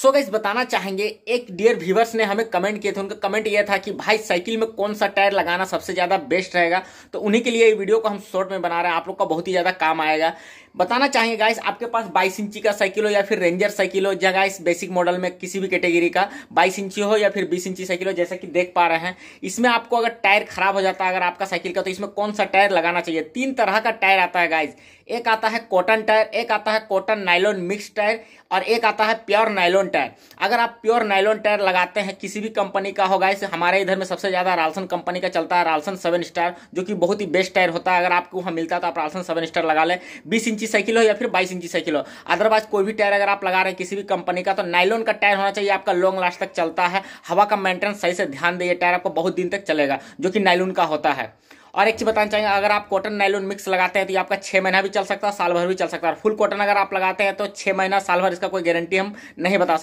सो so guys बताना चाहेंगे एक डियर व्यूवर्स ने हमें कमेंट किए थे उनका कमेंट यह था कि भाई साइकिल में कौन सा टायर लगाना सबसे ज़्यादा बेस्ट रहेगा तो उन्हीं के लिए ये वीडियो को हम शॉर्ट में बना रहे हैं आप लोग का बहुत ही ज़्यादा काम आएगा बताना चाहेंगे गाइस आपके पास बाईस इंची का साइकिल हो या फिर रेंजर साइकिल हो या गाइस बेसिक मॉडल में किसी भी कैटेगरी का बाईस इंची हो या फिर बीस इंची साइकिल हो जैसा कि देख पा रहे हैं इसमें आपको अगर टायर खराब हो जाता है अगर आपका साइकिल का तो इसमें कौन सा टायर लगाना चाहिए तीन तरह का टायर आता है गाइज एक आता है कॉटन टायर एक आता है कॉटन नाइलोन मिक्स टायर और एक आता है प्योर नाइलोन टायर अगर आप प्योर नाइलॉन टायर लगाते हैं किसी भी कंपनी का होगा इसे हमारे इधर में सबसे ज़्यादा रालसन कंपनी का चलता है रालसन सेवन स्टार जो कि बहुत ही बेस्ट टायर होता है अगर आपको वहां मिलता है तो आप रालसन सेवन स्टार लगा लें बीस इंची साइकिल हो या फिर बाईस इंची साइकिल हो अदरवाइज कोई भी टायर अगर आप लगा रहे हैं किसी भी कंपनी का तो नाइलॉन का टायर होना चाहिए आपका लॉन्ग लास्ट तक चलता है हवा का मेंटेनेंस सही से ध्यान दिए टायर आपको बहुत दिन तक चलेगा जो कि नाइलॉन का होता है और एक चीज बताना चाहेंगे अगर आप कॉटन नाइलोन मिक्स लगाते हैं तो ये आपका छह महीना भी चल सकता है साल भर भी चल सकता है फुल कॉटन अगर आप लगाते हैं तो छह महीना साल भर इसका कोई गारंटी हम नहीं बता सकते